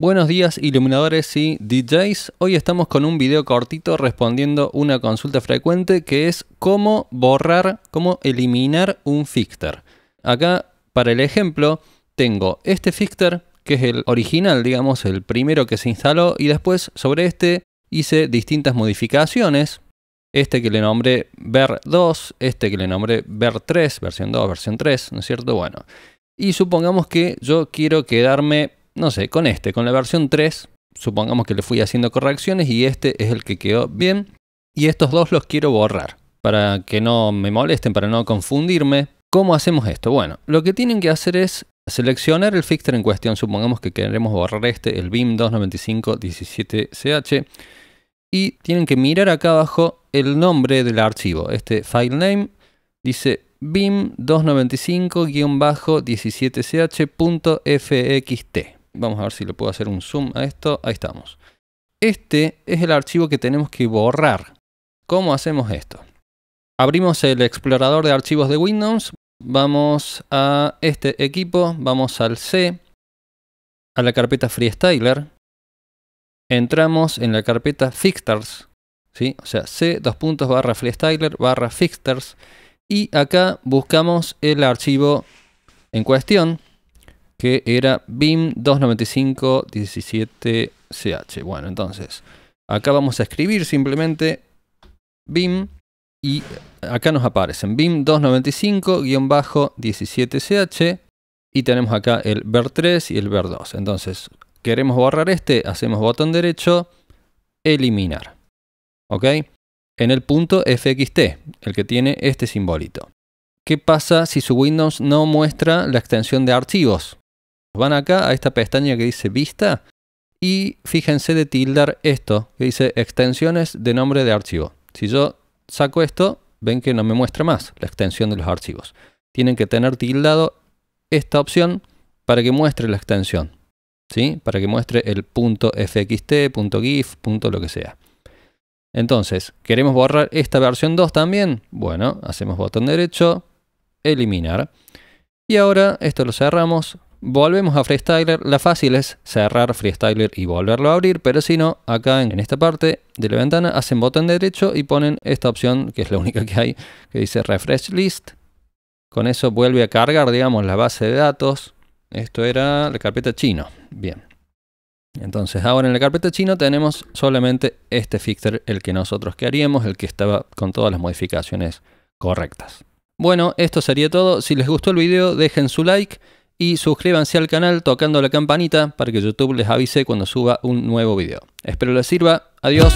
Buenos días iluminadores y DJs, hoy estamos con un video cortito respondiendo una consulta frecuente que es cómo borrar, cómo eliminar un fixter. Acá para el ejemplo tengo este fixter que es el original, digamos el primero que se instaló y después sobre este hice distintas modificaciones. Este que le nombré ver 2, este que le nombré ver 3, versión 2, versión 3, ¿no es cierto? Bueno, y supongamos que yo quiero quedarme no sé, con este, con la versión 3, supongamos que le fui haciendo correcciones y este es el que quedó bien. Y estos dos los quiero borrar para que no me molesten, para no confundirme. ¿Cómo hacemos esto? Bueno, lo que tienen que hacer es seleccionar el fixture en cuestión. Supongamos que queremos borrar este, el BIM 29517CH. Y tienen que mirar acá abajo el nombre del archivo. Este file name dice BIM 295-17CH.fxt. Vamos a ver si le puedo hacer un zoom a esto. Ahí estamos. Este es el archivo que tenemos que borrar. ¿Cómo hacemos esto? Abrimos el explorador de archivos de Windows. Vamos a este equipo. Vamos al C. A la carpeta Freestyler. Entramos en la carpeta Fixters. ¿sí? O sea, C dos puntos barra Freestyler barra Fixters. Y acá buscamos el archivo en cuestión que era BIM 295 17 ch Bueno, entonces, acá vamos a escribir simplemente BIM y acá nos aparecen BIM 295-17CH y tenemos acá el VER3 y el VER2. Entonces, queremos borrar este, hacemos botón derecho, eliminar. ¿Ok? En el punto FXT, el que tiene este simbolito. ¿Qué pasa si su Windows no muestra la extensión de archivos? Van acá a esta pestaña que dice vista y fíjense de tildar esto que dice extensiones de nombre de archivo. Si yo saco esto, ven que no me muestra más la extensión de los archivos. Tienen que tener tildado esta opción para que muestre la extensión. ¿sí? Para que muestre el .fxt, .gif, lo que sea. Entonces, ¿queremos borrar esta versión 2 también? Bueno, hacemos botón derecho, eliminar. Y ahora esto lo cerramos, Volvemos a Freestyler. La fácil es cerrar Freestyler y volverlo a abrir, pero si no, acá en esta parte de la ventana hacen botón derecho y ponen esta opción, que es la única que hay, que dice Refresh List. Con eso vuelve a cargar, digamos, la base de datos. Esto era la carpeta chino. Bien. Entonces ahora en la carpeta chino tenemos solamente este fixer, el que nosotros queríamos, el que estaba con todas las modificaciones correctas. Bueno, esto sería todo. Si les gustó el video, dejen su like y suscríbanse al canal tocando la campanita para que YouTube les avise cuando suba un nuevo video. Espero les sirva. Adiós.